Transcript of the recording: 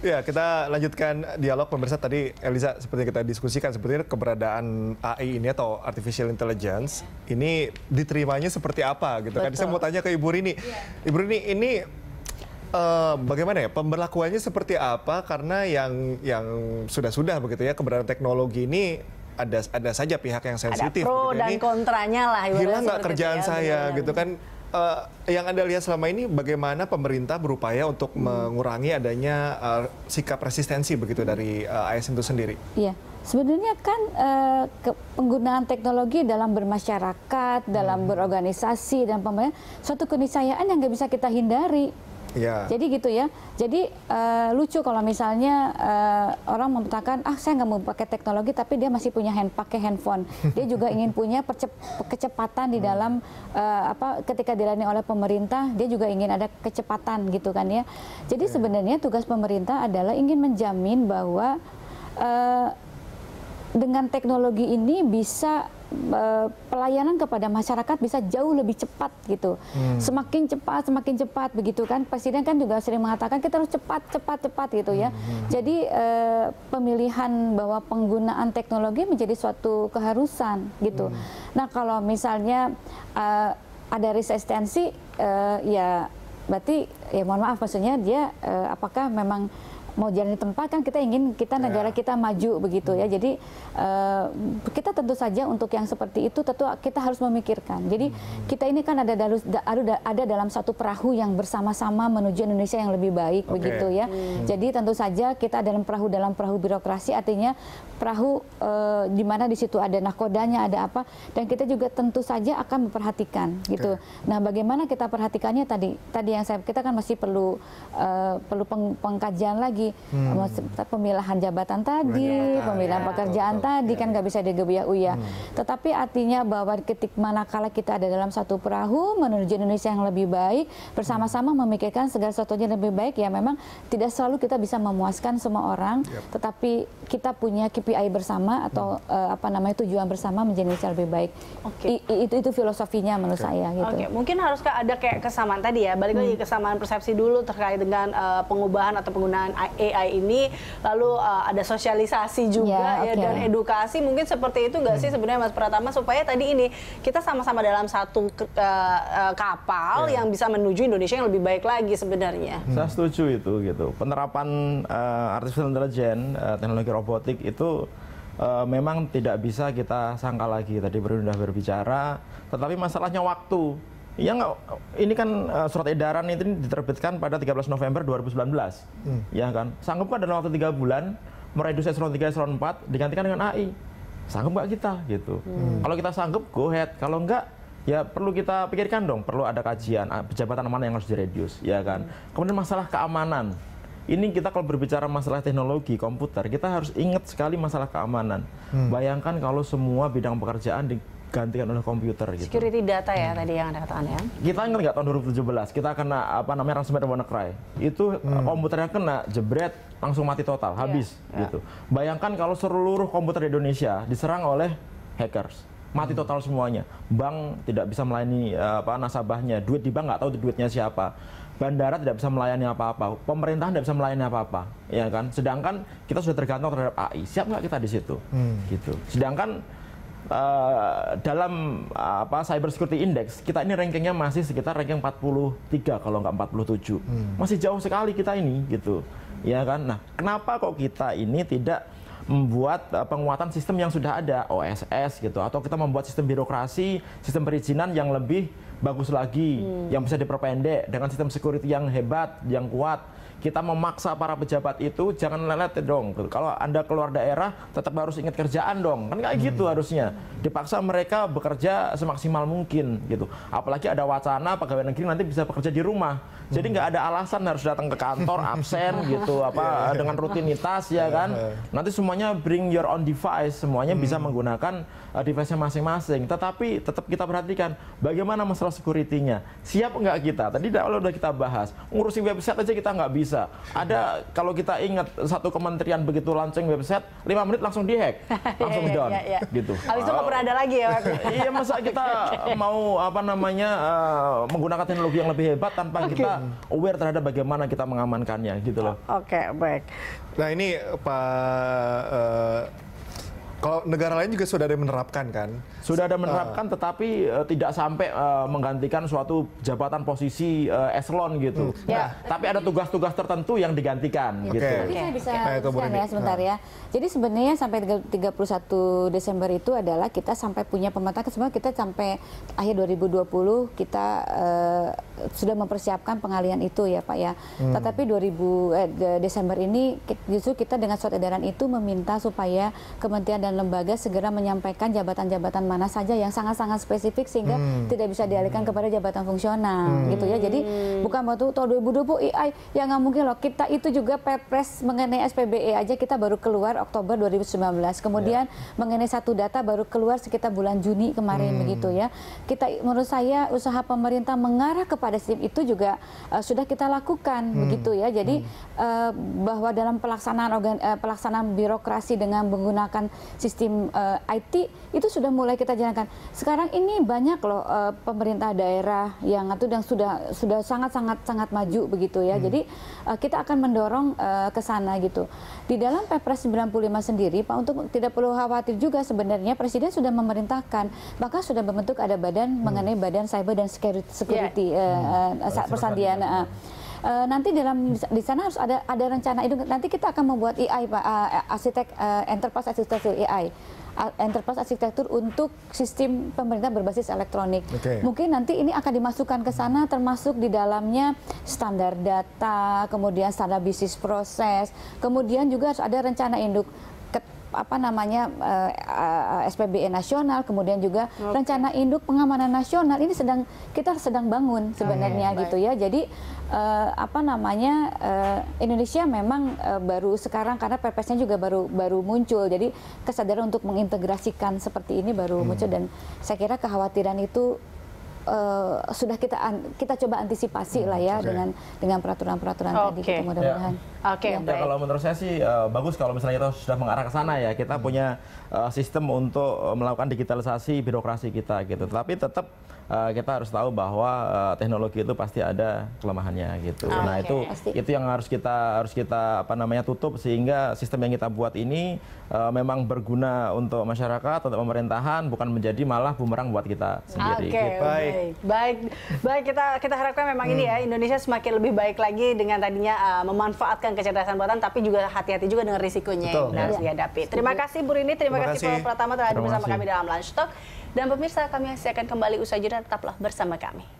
Ya, kita lanjutkan dialog pemirsa tadi Eliza seperti kita diskusikan sebetulnya keberadaan AI ini atau artificial intelligence ini diterimanya seperti apa gitu Betul. kan. Saya mau tanya ke Ibu Rini. Yeah. Ibu Rini ini uh, bagaimana ya pemberlakuannya seperti apa karena yang yang sudah-sudah begitu ya keberadaan teknologi ini ada ada saja pihak yang sensitif. Ada pro gitu. dan ini, kontranya lah. Hilang nggak kerjaan ya, saya gitu kan uh, yang Anda lihat selama ini bagaimana pemerintah berupaya untuk hmm. mengurangi adanya uh, sikap resistensi begitu dari uh, eh, ASN itu sendiri? Iya. Sebenarnya kan uh, penggunaan teknologi dalam bermasyarakat, dalam hmm. berorganisasi dan pemerintah suatu keniscayaan yang nggak bisa kita hindari Yeah. Jadi gitu ya. Jadi uh, lucu kalau misalnya uh, orang memetakan ah saya nggak mau pakai teknologi tapi dia masih punya hand pakai handphone. Dia juga ingin punya kecepatan di hmm. dalam uh, apa ketika dilayani oleh pemerintah dia juga ingin ada kecepatan gitu kan ya. Jadi yeah. sebenarnya tugas pemerintah adalah ingin menjamin bahwa uh, dengan teknologi ini bisa eh, pelayanan kepada masyarakat bisa jauh lebih cepat gitu. Hmm. Semakin cepat, semakin cepat begitu kan. Presiden kan juga sering mengatakan kita harus cepat, cepat, cepat gitu ya. Hmm, hmm. Jadi eh, pemilihan bahwa penggunaan teknologi menjadi suatu keharusan gitu. Hmm. Nah kalau misalnya eh, ada resistensi eh, ya berarti ya mohon maaf maksudnya dia eh, apakah memang mau jalan di tempat kan kita ingin kita ya. negara kita maju begitu ya. Jadi uh, kita tentu saja untuk yang seperti itu tentu kita harus memikirkan. Jadi hmm. kita ini kan ada dalus, da, ada dalam satu perahu yang bersama-sama menuju Indonesia yang lebih baik okay. begitu ya. Hmm. Jadi tentu saja kita dalam perahu dalam perahu birokrasi artinya perahu uh, di mana di situ ada nakodanya ada apa dan kita juga tentu saja akan memperhatikan gitu. Nah, bagaimana kita perhatikannya tadi tadi yang saya kita kan masih perlu uh, perlu peng, pengkajian lagi lagi hmm. pemilihan jabatan tadi, jabatan, pemilihan ya, pekerjaan betul, tadi kan ya. kan nggak bisa digebiah uya. Hmm. Tetapi artinya bahwa ketik manakala kita ada dalam satu perahu menuju Indonesia yang lebih baik, bersama-sama memikirkan segala sesuatunya lebih baik ya memang tidak selalu kita bisa memuaskan semua orang, yep. tetapi kita punya KPI bersama atau hmm. uh, apa namanya tujuan bersama menjadi Indonesia lebih baik. Okay. I, itu itu filosofinya menurut saya gitu. okay. mungkin haruskah ada kayak kesamaan tadi ya, balik lagi hmm. kesamaan persepsi dulu terkait dengan uh, pengubahan atau penggunaan AI AI ini lalu uh, ada sosialisasi juga yeah, okay. ya, ya dan edukasi mungkin seperti itu nggak hmm. sih sebenarnya Mas Pratama supaya tadi ini kita sama-sama dalam satu uh, uh, kapal yeah. yang bisa menuju Indonesia yang lebih baik lagi sebenarnya. Hmm. Saya setuju itu gitu. Penerapan uh, artificial intelligence, uh, teknologi robotik itu uh, memang tidak bisa kita sangka lagi tadi Bruno sudah berbicara, tetapi masalahnya waktu. Ya nggak, ini kan uh, surat edaran itu diterbitkan pada 13 November 2019, hmm. ya kan. Sanggup kan dalam waktu tiga bulan mereduksi eselon 3, eselon 4 digantikan dengan AI? Sanggup nggak kita gitu? Hmm. Kalau kita sanggup, go ahead. Kalau enggak, ya perlu kita pikirkan dong. Perlu ada kajian jabatan mana yang harus direduce, ya kan. Hmm. Kemudian masalah keamanan. Ini kita kalau berbicara masalah teknologi komputer, kita harus ingat sekali masalah keamanan. Hmm. Bayangkan kalau semua bidang pekerjaan di digantikan oleh komputer gitu. Security data ya tadi yang ada katakan ya. Kita ingat nggak tahun 2017 kita kena apa namanya ransomware WannaCry. Itu eh, hmm. komputernya kena jebret langsung mati total, iya, habis yeah. gitu. Bayangkan kalau seluruh komputer di Indonesia diserang oleh hackers mati hmm. total semuanya. Bank tidak bisa melayani eh, apa nasabahnya, duit di bank nggak tahu duitnya siapa. Bandara tidak bisa melayani apa-apa, pemerintah tidak bisa melayani apa-apa, ya kan. Sedangkan kita sudah tergantung terhadap AI. Siap nggak kita di situ? Hmm. Gitu. Sedangkan Uh, dalam uh, apa cyber security index kita ini rankingnya masih sekitar ranking 43 kalau nggak 47 hmm. masih jauh sekali kita ini gitu ya kan nah kenapa kok kita ini tidak membuat uh, penguatan sistem yang sudah ada OSS gitu atau kita membuat sistem birokrasi sistem perizinan yang lebih bagus lagi, hmm. yang bisa diperpendek dengan sistem security yang hebat, yang kuat. Kita memaksa para pejabat itu jangan lelet dong. Kalau Anda keluar daerah tetap harus ingat kerjaan dong. Kan kayak hmm. gitu harusnya. Dipaksa mereka bekerja semaksimal mungkin gitu. Apalagi ada wacana pegawai negeri nanti bisa bekerja di rumah. Jadi hmm. nggak ada alasan harus datang ke kantor absen gitu apa yeah. Iya. dengan rutinitas ya iya, kan. Iya. Nanti semuanya bring your own device, semuanya hmm. bisa menggunakan eh, device masing-masing. Tetapi tetap kita perhatikan bagaimana masalah masalah security-nya. Siap nggak kita? Tadi udah kita bahas. Ngurusin website aja kita nggak bisa. Ada kalau kita ingat satu kementerian begitu launching website, lima menit langsung dihack, iya, langsung iya, down, yeah, yeah, yeah. gitu. Habis itu nggak pernah ada lagi ya. iya masa kita mau apa namanya uh, menggunakan teknologi yang lebih hebat tanpa okay. kita aware terhadap bagaimana kita mengamankannya, gitu loh. Oke, okay, baik. Nah ini Pak. Uh, kalau negara lain juga sudah ada yang menerapkan kan? Sudah ada eh. menerapkan, uh. tetapi uh, tidak sampai uh, menggantikan suatu jabatan posisi uh, eselon gitu. Hmm. Ya. Nah, tapi ada tugas-tugas tertentu yang digantikan okay. gitu. saya bisa, nah, ya sebentar nah. ya. Jadi sebenarnya sampai 31 Desember itu adalah kita sampai punya pemetaan. Kan sebenarnya kita sampai akhir 2020 kita uh, sudah mempersiapkan pengalian itu ya Pak ya. Hmm. Tetapi 2000 eh, Desember ini justru kita dengan surat edaran itu meminta supaya Kementerian dan dan lembaga segera menyampaikan jabatan-jabatan mana saja yang sangat-sangat spesifik sehingga hmm. tidak bisa dialihkan kepada jabatan fungsional hmm. gitu ya. Jadi hmm. bukan waktu tahun 2020 AI yang nggak mungkin loh. Kita itu juga pepres mengenai SPBE aja kita baru keluar Oktober 2019. Kemudian yeah. mengenai satu data baru keluar sekitar bulan Juni kemarin hmm. begitu ya. Kita menurut saya usaha pemerintah mengarah kepada sistem itu juga uh, sudah kita lakukan hmm. begitu ya. Jadi hmm. uh, bahwa dalam pelaksanaan organ, uh, pelaksanaan birokrasi dengan menggunakan sistem uh, eh, IT itu sudah mulai kita jalankan. Sekarang ini banyak loh uh, pemerintah daerah yang itu yang sudah sudah sangat sangat sangat maju begitu ya. Hmm. Jadi uh, kita akan mendorong uh, ke sana gitu. Di dalam Perpres 95 sendiri Pak untuk tidak perlu khawatir juga sebenarnya Presiden sudah memerintahkan bahkan sudah membentuk ada badan hmm. mengenai badan cyber dan security, security ya. yeah. uh, hmm. uh, persandian uh, Uh, nanti dalam di sana harus ada ada rencana itu. Nanti kita akan membuat AI Pak uh, arsitek uh, enterprise arsitektur AI enterprise arsitektur untuk sistem pemerintah berbasis elektronik. Okay. Mungkin nanti ini akan dimasukkan ke sana termasuk di dalamnya standar data, kemudian standar bisnis proses, kemudian juga harus ada rencana induk apa namanya uh, eh, eh, SPBN e nasional, kemudian juga okay. rencana induk pengamanan nasional ini sedang kita sedang bangun sebenarnya okay, gitu ya. Jadi uh, apa namanya uh, Indonesia memang uh, baru sekarang karena PPS-nya juga baru baru muncul. Jadi kesadaran untuk mengintegrasikan seperti ini baru hmm. muncul dan saya kira kekhawatiran itu uh, sudah kita an kita coba antisipasi hmm, lah ya okay. dengan dengan peraturan-peraturan okay. tadi gitu ya. mudah-mudahan. Yeah. Oke. Okay, ya. ya. Kalau menurut saya sih uh, bagus kalau misalnya kita sudah mengarah ke sana ya kita hmm. punya uh, sistem untuk melakukan digitalisasi birokrasi kita gitu. Tapi tetap Eh, kita harus tahu bahwa uh, teknologi itu pasti ada kelemahannya gitu. Okay. Ah, nah, itu pasti. itu yang harus kita harus kita apa namanya tutup sehingga sistem yang kita buat ini uh, memang berguna untuk masyarakat, untuk pemerintahan bukan menjadi malah bumerang buat kita sendiri. Oke. Okay, gitu. baik. baik. Baik, kita kita harapkan memang hmm. ini ya hmm. Indonesia semakin lebih baik lagi dengan tadinya uh, memanfaatkan kecerdasan buatan tapi juga hati-hati juga dengan risikonya Betul. yang harus ya. dihadapi. Terima kasih Bu Rini, terima, terima kasih Pak Pratama telah hadir bersama kami dalam Lunch Talk. Dan pemirsa kami masih akan kembali usai jeda tetaplah bersama kami.